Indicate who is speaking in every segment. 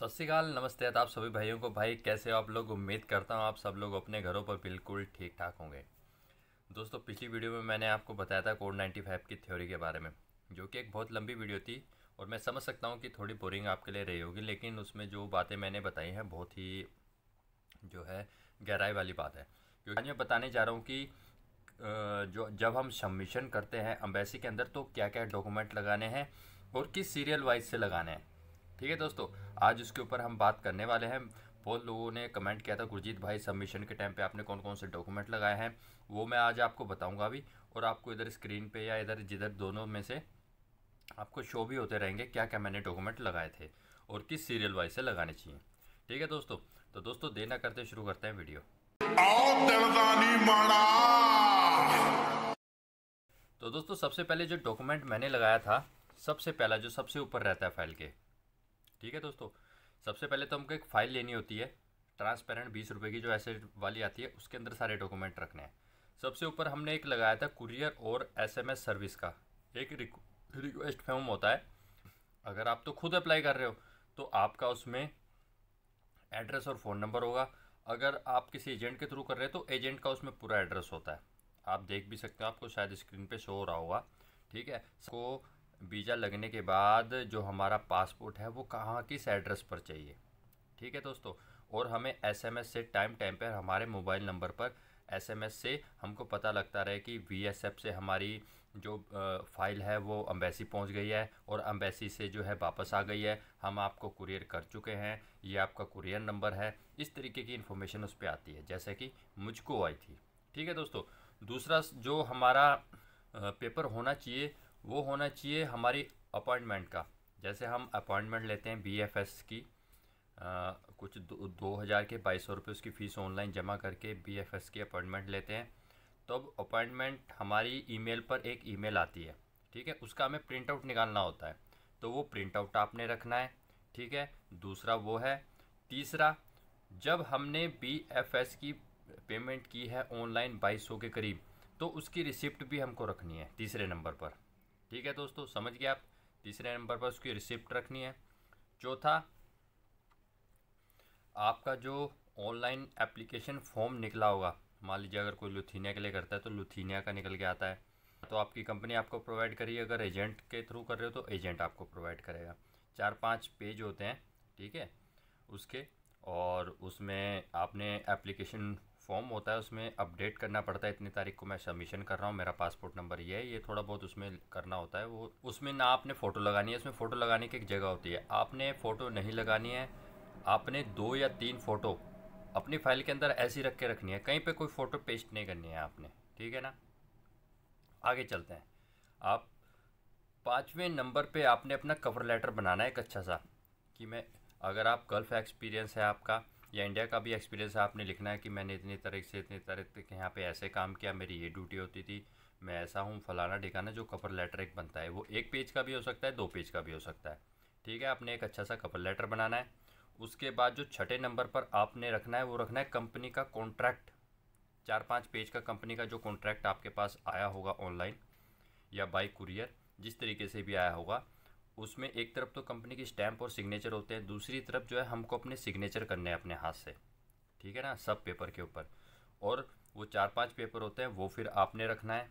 Speaker 1: सत श्रीकाल नमस्ते आप सभी भाइयों को भाई कैसे हो आप लोग उम्मीद करता हूँ आप सब लोग अपने घरों पर बिल्कुल ठीक ठाक होंगे दोस्तों पिछली वीडियो में मैंने आपको बताया था कोड 95 की थ्योरी के बारे में जो कि एक बहुत लंबी वीडियो थी और मैं समझ सकता हूँ कि थोड़ी बोरिंग आपके लिए रही होगी लेकिन उसमें जो बातें मैंने बताई हैं बहुत ही जो है गहराई वाली बात है क्योंकि मैं बताने जा रहा हूँ कि जो जब हम सबमिशन करते हैं अम्बेसी के अंदर तो क्या क्या डॉक्यूमेंट लगाने हैं और किस सीरियल वाइज से लगाने हैं ठीक है दोस्तों आज उसके ऊपर हम बात करने वाले हैं बहुत लोगों ने कमेंट किया था गुरजीत भाई सबमिशन के टाइम पे आपने कौन कौन से डॉक्यूमेंट लगाए हैं वो मैं आज आपको बताऊंगा अभी और आपको इधर स्क्रीन पे या इधर जिधर दोनों में से आपको शो भी होते रहेंगे क्या क्या मैंने डॉक्यूमेंट लगाए थे और किस सीरियल वाइज से लगाने चाहिए ठीक है दोस्तों तो दोस्तों देना करते शुरू करते हैं वीडियो तो दोस्तों सबसे पहले जो डॉक्यूमेंट मैंने लगाया था सबसे पहला जो सबसे ऊपर रहता है फाइल के ठीक है दोस्तों सबसे पहले तो हमको एक फ़ाइल लेनी होती है ट्रांसपेरेंट बीस रुपये की जो एसेट वाली आती है उसके अंदर सारे डॉक्यूमेंट रखने हैं सबसे ऊपर हमने एक लगाया था कुरियर और एसएमएस सर्विस का एक रिक्वेस्ट फॉर्म होता है अगर आप तो खुद अप्लाई कर रहे हो तो आपका उसमें एड्रेस और फ़ोन नंबर होगा अगर आप किसी एजेंट के थ्रू कर रहे हो तो एजेंट का उसमें पूरा एड्रेस होता है आप देख भी सकते हो आपको शायद स्क्रीन पे शो हो रहा होगा ठीक है इसको वीज़ा लगने के बाद जो हमारा पासपोर्ट है वो कहाँ किस एड्रेस पर चाहिए ठीक है दोस्तों और हमें एसएमएस से टाइम टाइम पर हमारे मोबाइल नंबर पर एसएमएस से हमको पता लगता रहे कि वीएसएफ से हमारी जो फाइल है वो अम्बेसी पहुंच गई है और अम्बेसी से जो है वापस आ गई है हम आपको कुरियर कर चुके हैं ये आपका कुरियर नंबर है इस तरीके की इन्फॉर्मेशन उस पर आती है जैसे कि मुझको आई थी ठीक है दोस्तों दूसरा जो हमारा पेपर होना चाहिए वो होना चाहिए हमारी अपॉइंटमेंट का जैसे हम अपॉइंटमेंट लेते हैं बीएफएस की आ, कुछ दो, दो हज़ार के बाईस सौ रुपये उसकी फ़ीस ऑनलाइन जमा करके बीएफएस की अपॉइंटमेंट लेते हैं तो अपॉइंटमेंट हमारी ईमेल पर एक ईमेल आती है ठीक है उसका हमें प्रिंट आउट निकालना होता है तो वो प्रिंट आउट आपने रखना है ठीक है दूसरा वो है तीसरा जब हमने एस की पेमेंट की है ऑनलाइन बाईस सौ के करीब तो उसकी रिसिप्ट भी हमको रखनी है तीसरे नंबर पर ठीक है दोस्तों समझ गए आप तीसरे नंबर पर उसकी रिसिप्ट रखनी है चौथा आपका जो ऑनलाइन एप्लीकेशन फॉर्म निकला होगा मान लीजिए अगर कोई लुथीनिया के लिए करता है तो लुथीनिया का निकल के आता है तो आपकी कंपनी आपको प्रोवाइड करी अगर एजेंट के थ्रू कर रहे हो तो एजेंट आपको प्रोवाइड करेगा चार पांच पेज होते हैं ठीक है उसके और उसमें आपने एप्लीकेशन फॉर्म होता है उसमें अपडेट करना पड़ता है इतनी तारीख को मैं सबमिशन कर रहा हूँ मेरा पासपोर्ट नंबर ये है ये थोड़ा बहुत उसमें करना होता है वो उसमें ना आपने फ़ोटो लगानी है उसमें फ़ोटो लगाने की एक जगह होती है आपने फ़ोटो नहीं लगानी है आपने दो या तीन फ़ोटो अपनी फाइल के अंदर ऐसी रख के रखनी है कहीं पर कोई फ़ोटो पेस्ट नहीं करनी है आपने ठीक है ना आगे चलते हैं आप पाँचवें नंबर पर आपने अपना कवर लेटर बनाना है एक अच्छा सा कि मैं अगर आप गल्फ़ एक्सपीरियंस है आपका या इंडिया का भी एक्सपीरियंस आपने लिखना है कि मैंने इतनी तरह से इतनी तरह के यहाँ पे ऐसे काम किया मेरी ये ड्यूटी होती थी मैं ऐसा हूँ फलाना ठिकाना जो कपर लेटर एक बनता है वो एक पेज का भी हो सकता है दो पेज का भी हो सकता है ठीक है आपने एक अच्छा सा कपर लेटर बनाना है उसके बाद जो छठे नंबर पर आपने रखना है वो रखना है कंपनी का कॉन्ट्रैक्ट चार पाँच पेज का कंपनी का जो कॉन्ट्रैक्ट आपके पास आया होगा ऑनलाइन या बाई कुरियर जिस तरीके से भी आया होगा उसमें एक तरफ तो कंपनी की स्टैंप और सिग्नेचर होते हैं दूसरी तरफ जो है हमको अपने सिग्नेचर करने हैं अपने हाथ से ठीक है ना सब पेपर के ऊपर और वो चार पांच पेपर होते हैं वो फिर आपने रखना है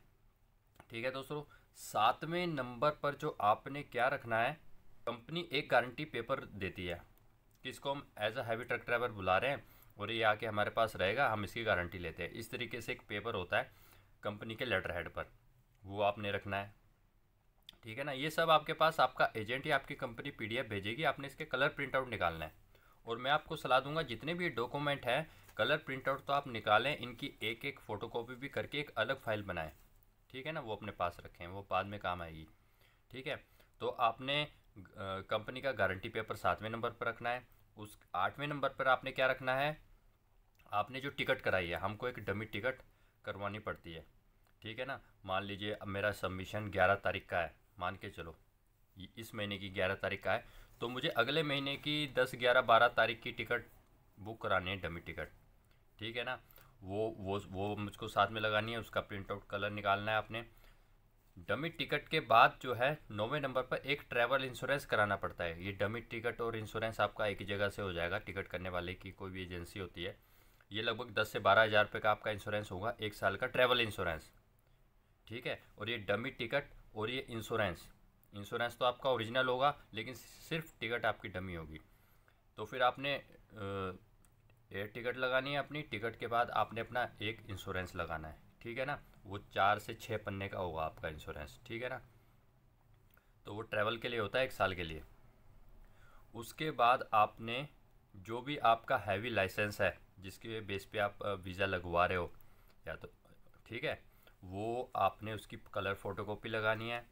Speaker 1: ठीक है दोस्तों सातवें नंबर पर जो आपने क्या रखना है कंपनी एक गारंटी पेपर देती है कि इसको हम as a heavy truck driver बुला रहे हैं और ये आके हमारे पास रहेगा हम इसकी गारंटी लेते हैं इस तरीके से एक पेपर होता है कंपनी के लेटर हेड पर वो आपने रखना है ठीक है ना ये सब आपके पास आपका एजेंट या आपकी कंपनी पी भेजेगी आपने इसके कलर प्रिंटआउट निकालना है और मैं आपको सलाह दूंगा जितने भी डॉक्यूमेंट हैं कलर प्रिंटआउट तो आप निकालें इनकी एक एक फ़ोटोकॉपी भी करके एक अलग फाइल बनाएं ठीक है ना वो अपने पास रखें वो बाद में काम आएगी ठीक है तो आपने कंपनी का गारंटी पेपर सातवें नंबर पर रखना है उस आठवें नंबर पर आपने क्या रखना है आपने जो टिकट कराई है हमको एक डमी टिकट करवानी पड़ती है ठीक है ना मान लीजिए अब मेरा सबमिशन ग्यारह तारीख का है मान के चलो इस महीने की ग्यारह तारीख का है तो मुझे अगले महीने की दस ग्यारह बारह तारीख की टिकट बुक करानी है डमी टिकट ठीक है ना वो वो वो मुझको साथ में लगानी है उसका प्रिंट आउट कलर निकालना है आपने डमी टिकट के बाद जो है नौवें नंबर पर एक ट्रैवल इंश्योरेंस कराना पड़ता है ये डमी टिकट और इंश्योरेंस आपका एक ही जगह से हो जाएगा टिकट करने वाले की कोई भी एजेंसी होती है ये लगभग दस से बारह हज़ार रुपये का आपका इंश्योरेंस होगा एक साल का ट्रैवल इंश्योरेंस ठीक है और ये डमी टिकट और ये इंश्योरेंस इंश्योरेंस तो आपका ओरिजिनल होगा लेकिन सिर्फ टिकट आपकी डमी होगी तो फिर आपने एयर टिकट लगानी है अपनी टिकट के बाद आपने अपना एक इंश्योरेंस लगाना है ठीक है ना वो चार से छः पन्ने का होगा आपका इंश्योरेंस ठीक है ना तो वो ट्रैवल के लिए होता है एक साल के लिए उसके बाद आपने जो भी आपका हैवी लाइसेंस है जिसके बेस पे आप वीज़ा लगवा रहे हो या तो ठीक है वो आपने उसकी कलर फोटोकॉपी लगानी है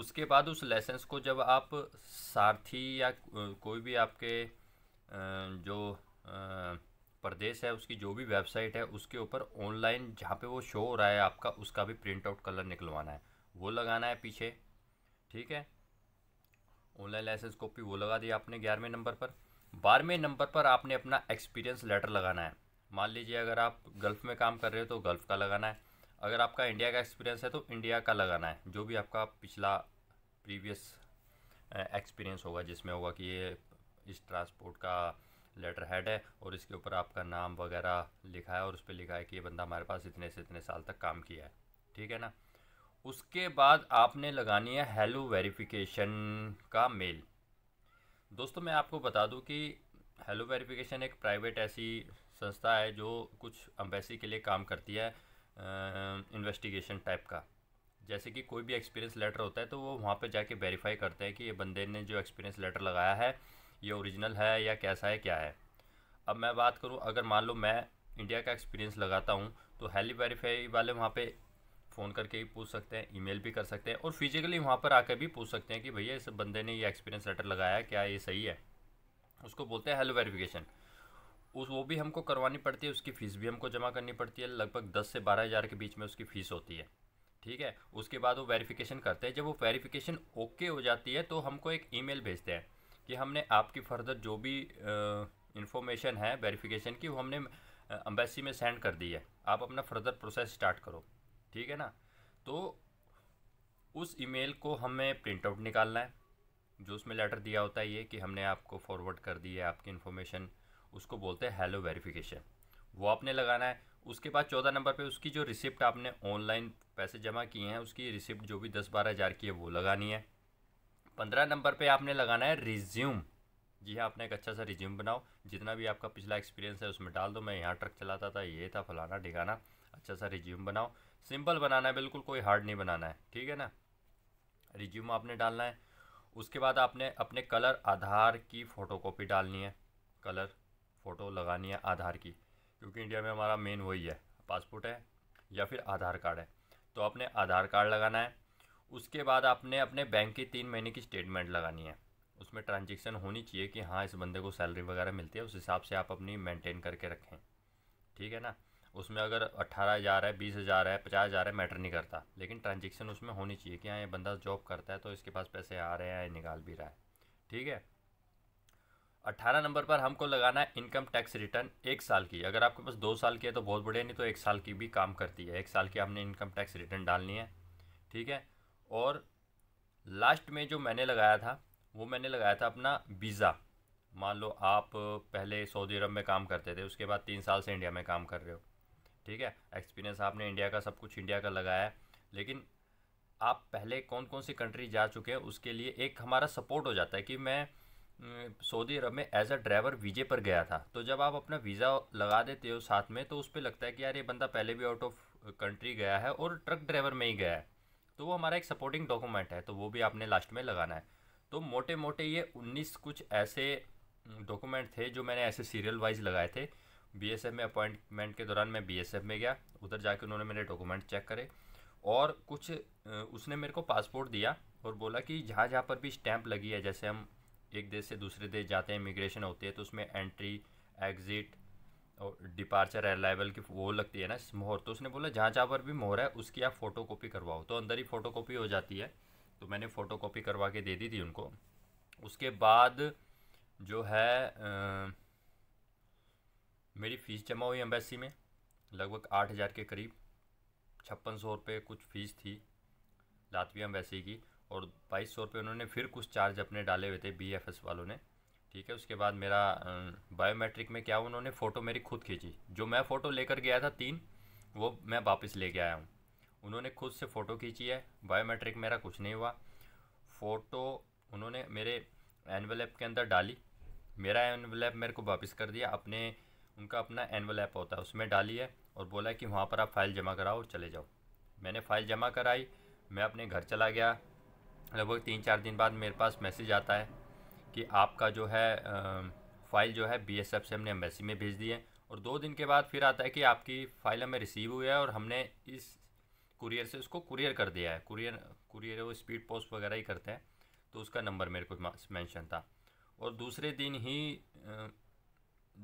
Speaker 1: उसके बाद उस लाइसेंस को जब आप सारथी या कोई भी आपके जो प्रदेश है उसकी जो भी वेबसाइट है उसके ऊपर ऑनलाइन जहाँ पे वो शो हो रहा है आपका उसका भी प्रिंट आउट कलर निकलवाना है वो लगाना है पीछे ठीक है ऑनलाइन लाइसेंस कॉपी वो लगा दी आपने ग्यारहवें नंबर पर बारहवें नंबर पर आपने अपना एक्सपीरियंस लेटर लगाना है मान लीजिए अगर आप गल्फ़ में काम कर रहे हो तो गल्फ़ का लगाना है अगर आपका इंडिया का एक्सपीरियंस है तो इंडिया का लगाना है जो भी आपका पिछला प्रीवियस एक्सपीरियंस होगा जिसमें होगा कि ये इस ट्रांसपोर्ट का लेटर हेड है और इसके ऊपर आपका नाम वगैरह लिखा है और उस पर लिखा है कि ये बंदा हमारे पास इतने से इतने साल तक काम किया है ठीक है ना उसके बाद आपने लगानी है हेलो वेरिफिकेशन का मेल दोस्तों मैं आपको बता दूं कि हेलो वेरिफिकेशन एक प्राइवेट ऐसी संस्था है जो कुछ अम्बेसी के लिए काम करती है इन्वेस्टिगेशन टाइप का जैसे कि कोई भी एक्सपीरियंस लेटर होता है तो वो वहाँ पे जाके वेरीफाई करते हैं कि ये बंदे ने जो एक्सपीरियंस लेटर लगाया है ये ओरिजिनल है या कैसा है क्या है अब मैं बात करूँ अगर मान लो मैं इंडिया का एक्सपीरियंस लगाता हूँ तो हेली वेरीफाई वाले वहाँ पर फ़ोन करके ही पूछ सकते हैं ई भी कर सकते हैं और फिजिकली वहाँ पर आकर भी पूछ सकते हैं कि भैया इस बंदे ने ये एक्सपीरियंस लेटर लगाया क्या ये सही है उसको बोलते हैं हेलो वेरिफिकेशन उस वो भी हमको करवानी पड़ती है उसकी फ़ीस भी हमको जमा करनी पड़ती है लगभग दस से बारह हज़ार के बीच में उसकी फ़ीस होती है ठीक है उसके बाद वो वेरिफिकेशन करते हैं जब वो वेरिफिकेशन ओके हो जाती है तो हमको एक ईमेल भेजते हैं कि हमने आपकी फर्दर जो भी इंफॉर्मेशन है वेरिफिकेशन की वो हमने अम्बेसी में सेंड कर दी है आप अपना फर्दर प्रोसेस स्टार्ट करो ठीक है ना तो उस ईमेल को हमें प्रिंट आउट निकालना है जो उसमें लेटर दिया होता है ये कि हमने आपको फॉरवर्ड कर दी है आपकी इन्फॉर्मेशन उसको बोलते हैं हेलो वेरिफिकेशन वो आपने लगाना है उसके बाद चौदह नंबर पे उसकी जो रिसिप्ट आपने ऑनलाइन पैसे जमा किए हैं उसकी रिसिप्ट जो भी दस बारह हज़ार की है वो लगानी है पंद्रह नंबर पे आपने लगाना है रिज्यूम जी हाँ आपने एक अच्छा सा रिज्यूम बनाओ जितना भी आपका पिछला एक्सपीरियंस है उसमें डाल दो मैं यहाँ ट्रक चलाता था ये था फलाना ढिकाना अच्छा सा रिज्यूम बनाओ सिंपल बनाना है बिल्कुल कोई हार्ड नहीं बनाना है ठीक है ना रिज्यूम आपने डालना है उसके बाद आपने अपने कलर आधार की फ़ोटोकॉपी डालनी है कलर फ़ोटो लगानी है आधार की क्योंकि इंडिया में हमारा मेन वही है पासपोर्ट है या फिर आधार कार्ड है तो आपने आधार कार्ड लगाना है उसके बाद आपने अपने बैंक की तीन महीने की स्टेटमेंट लगानी है उसमें ट्रांजेक्शन होनी चाहिए कि हाँ इस बंदे को सैलरी वगैरह मिलती है उस हिसाब से आप अपनी मेंटेन करके रखें ठीक है ना उसमें अगर अट्ठारह हज़ार है बीस हज़ार है पचास हज़ार है मैटर नहीं करता लेकिन ट्रांजेक्शन उसमें होनी चाहिए कि हाँ ये बंदा जॉब करता है तो इसके पास पैसे आ रहे हैं या निकाल भी रहा है ठीक है 18 नंबर पर हमको लगाना है इनकम टैक्स रिटर्न एक साल की अगर आपके पास दो साल की है तो बहुत बढ़िया नहीं तो एक साल की भी काम करती है एक साल की आपने इनकम टैक्स रिटर्न डालनी है ठीक है और लास्ट में जो मैंने लगाया था वो मैंने लगाया था अपना वीज़ा मान लो आप पहले सऊदी अरब में काम करते थे उसके बाद तीन साल से इंडिया में काम कर रहे हो ठीक है एक्सपीरियंस आपने इंडिया का सब कुछ इंडिया का लगाया है लेकिन आप पहले कौन कौन सी कंट्री जा चुके हैं उसके लिए एक हमारा सपोर्ट हो जाता है कि मैं सऊदी अरब में एज अ ड्राइवर वीजे पर गया था तो जब आप अपना वीज़ा लगा देते हो साथ में तो उस पर लगता है कि यार ये बंदा पहले भी आउट ऑफ कंट्री गया है और ट्रक ड्राइवर में ही गया है तो वो हमारा एक सपोर्टिंग डॉक्यूमेंट है तो वो भी आपने लास्ट में लगाना है तो मोटे मोटे ये उन्नीस कुछ ऐसे डॉक्यूमेंट थे जो मैंने ऐसे सीरियल वाइज लगाए थे बी में अपॉइंटमेंट के दौरान मैं बी में गया उधर जाके उन्होंने मेरे डॉक्यूमेंट चेक करे और कुछ उसने मेरे को पासपोर्ट दिया और बोला कि जहाँ जहाँ पर भी स्टैंप लगी है जैसे हम एक देश से दूसरे देश जाते हैं इमिग्रेशन होती है तो उसमें एंट्री एग्ज़िट और डिपार्चर अराइवल की वो लगती है ना मोहर तो उसने बोला जहाँ जहाँ पर भी मोहर है उसकी आप फ़ोटो कॉपी करवाओ तो अंदर ही फ़ोटो कॉपी हो जाती है तो मैंने फ़ोटो कॉपी करवा के दे दी थी उनको उसके बाद जो है आ, मेरी फ़ीस जमा हुई एम्बेसी में लगभग आठ हज़ार के करीब छप्पन सौ रुपये कुछ फ़ीस थी लातवी एम्बेसी की और बाईस सौ रुपये उन्होंने फिर कुछ चार्ज अपने डाले हुए थे बी एफ एस वालों ने ठीक है उसके बाद मेरा बायोमेट्रिक में क्या उन्होंने फ़ोटो मेरी खुद खींची जो मैं फ़ोटो लेकर गया था तीन वो मैं वापस लेके आया हूँ उन्होंने खुद से फ़ोटो खींची है बायोमेट्रिक मेरा कुछ नहीं हुआ फ़ोटो उन्होंने मेरे एनवलप के अंदर डाली मेरा एनवलप मेरे को वापस कर दिया अपने उनका अपना एनवलप होता है उसमें डाली है और बोला कि वहाँ पर आप फ़ाइल जमा कराओ और चले जाओ मैंने फ़ाइल जमा कराई मैं अपने घर चला गया लगभग तीन चार दिन बाद मेरे पास मैसेज आता है कि आपका जो है फ़ाइल जो है बी से हमने एम्बेसी में भेज दी है और दो दिन के बाद फिर आता है कि आपकी फ़ाइल हमें रिसीव हुई है और हमने इस कुरियर से उसको कुरियर कर दिया है कुरियर कुरियर वो स्पीड पोस्ट वगैरह ही करते हैं तो उसका नंबर मेरे को मैंशन था और दूसरे दिन ही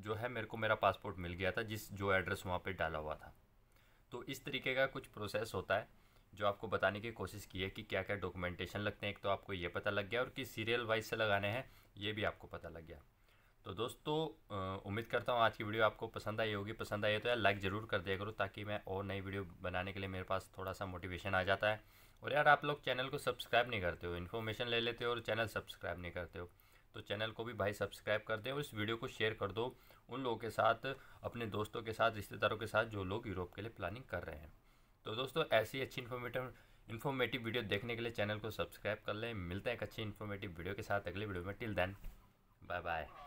Speaker 1: जो है मेरे को मेरा पासपोर्ट मिल गया था जिस जो एड्रेस वहाँ पर डाला हुआ था तो इस तरीके का कुछ प्रोसेस होता है जो आपको बताने की कोशिश की है कि क्या क्या डॉक्यूमेंटेशन लगते हैं एक तो आपको ये पता लग गया और किस सीरियल वाइज से लगाने हैं ये भी आपको पता लग गया तो दोस्तों उम्मीद करता हूँ आज की वीडियो आपको पसंद आई होगी पसंद आई तो यार लाइक ज़रूर कर दिया करो ताकि मैं और नई वीडियो बनाने के लिए मेरे पास थोड़ा सा मोटिवेशन आ जाता है और यार आप लोग चैनल को सब्सक्राइब नहीं करते हो इन्फॉर्मेशन ले लेते हो और चैनल सब्सक्राइब नहीं करते हो तो चैनल को भी भाई सब्सक्राइब कर दें और इस वीडियो को शेयर कर दो उन लोगों के साथ अपने दोस्तों के साथ रिश्तेदारों के साथ जो लोग यूरोप के लिए प्लानिंग कर रहे हैं तो दोस्तों ऐसी अच्छी इन्फॉर्मेटिव इन्फॉर्मेटिव वीडियो देखने के लिए चैनल को सब्सक्राइब कर लें मिलते हैं एक अच्छी इन्फॉर्मेटिव वीडियो के साथ अगले वीडियो में टिल देन बाय बाय